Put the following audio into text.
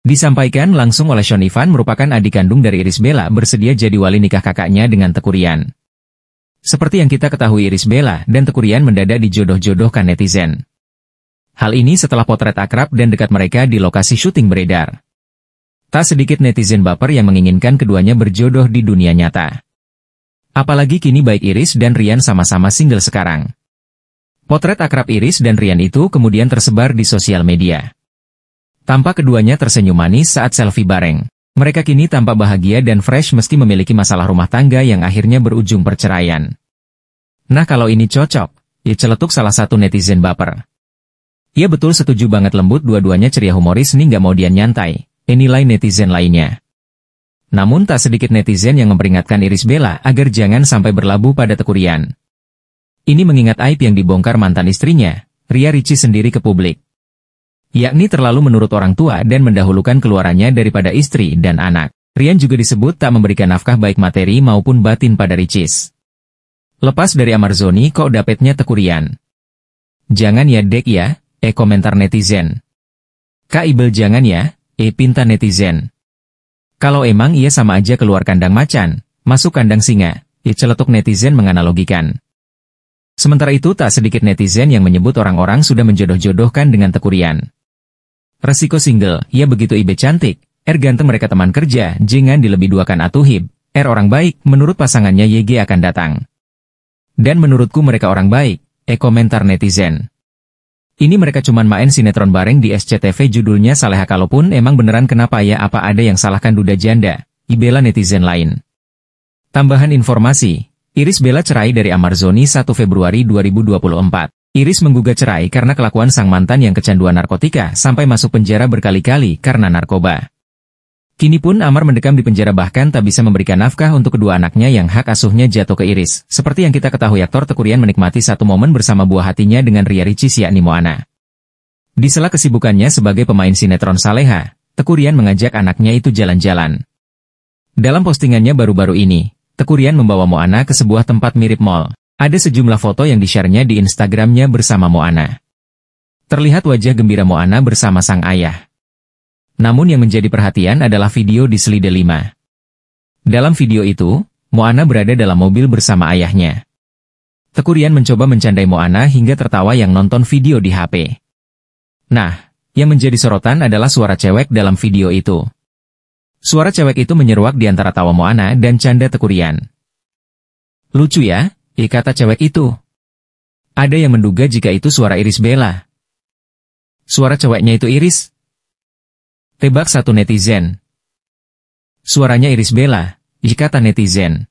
Disampaikan langsung oleh Sean Ivan merupakan adik kandung dari Iris Bella bersedia jadi wali nikah kakaknya dengan Tekurian. Seperti yang kita ketahui Iris Bella dan Tekurian mendadak dijodoh-jodohkan netizen. Hal ini setelah potret akrab dan dekat mereka di lokasi syuting beredar. Tak sedikit netizen baper yang menginginkan keduanya berjodoh di dunia nyata. Apalagi kini baik Iris dan Rian sama-sama single sekarang. Potret akrab Iris dan Rian itu kemudian tersebar di sosial media. Tampak keduanya tersenyum manis saat selfie bareng. Mereka kini tampak bahagia dan fresh meski memiliki masalah rumah tangga yang akhirnya berujung perceraian. Nah kalau ini cocok, ya celetuk salah satu netizen baper. Ia betul setuju banget lembut dua-duanya ceria humoris nih nggak mau dia nyantai, inilah netizen lainnya. Namun tak sedikit netizen yang memperingatkan Iris Bella agar jangan sampai berlabuh pada tekurian. Ini mengingat aib yang dibongkar mantan istrinya, Ria Ricci sendiri ke publik yakni terlalu menurut orang tua dan mendahulukan keluarannya daripada istri dan anak. Rian juga disebut tak memberikan nafkah baik materi maupun batin pada Ricis. Lepas dari Amarzoni kok dapetnya tekurian. Jangan ya dek ya, eh komentar netizen. Kak Ibel jangan ya, eh pinta netizen. Kalau emang ia sama aja keluar kandang macan, masuk kandang singa, ia e celetuk netizen menganalogikan. Sementara itu tak sedikit netizen yang menyebut orang-orang sudah menjodoh-jodohkan dengan tekurian. Resiko single, ya begitu Ibe cantik, R er ganteng mereka teman kerja, jangan dilebih duakan atuhib. R er orang baik, menurut pasangannya YG akan datang. Dan menurutku mereka orang baik, E komentar netizen. Ini mereka cuman main sinetron bareng di SCTV judulnya Saleha kalaupun emang beneran kenapa ya apa ada yang salahkan duda janda, Ibela netizen lain. Tambahan informasi, Iris Bella cerai dari Amarzoni 1 Februari 2024. Iris menggugat cerai karena kelakuan sang mantan yang kecanduan narkotika sampai masuk penjara berkali-kali karena narkoba. Kini pun Amar mendekam di penjara bahkan tak bisa memberikan nafkah untuk kedua anaknya yang hak asuhnya jatuh ke Iris. Seperti yang kita ketahui aktor Tekurian menikmati satu momen bersama buah hatinya dengan Ria Ricis yakni Moana. Di sela kesibukannya sebagai pemain sinetron Saleha, Tekurian mengajak anaknya itu jalan-jalan. Dalam postingannya baru-baru ini, Tekurian membawa Moana ke sebuah tempat mirip mall. Ada sejumlah foto yang di-share-nya di Instagramnya bersama Moana. Terlihat wajah gembira Moana bersama sang ayah. Namun yang menjadi perhatian adalah video di Slide 5. Dalam video itu, Moana berada dalam mobil bersama ayahnya. Tekurian mencoba mencandai Moana hingga tertawa yang nonton video di HP. Nah, yang menjadi sorotan adalah suara cewek dalam video itu. Suara cewek itu menyeruak di antara tawa Moana dan canda Tekurian. Lucu ya, Ih kata cewek itu. Ada yang menduga jika itu suara Iris Bella. Suara ceweknya itu Iris? Tebak satu netizen. Suaranya Iris Bella, ih kata netizen.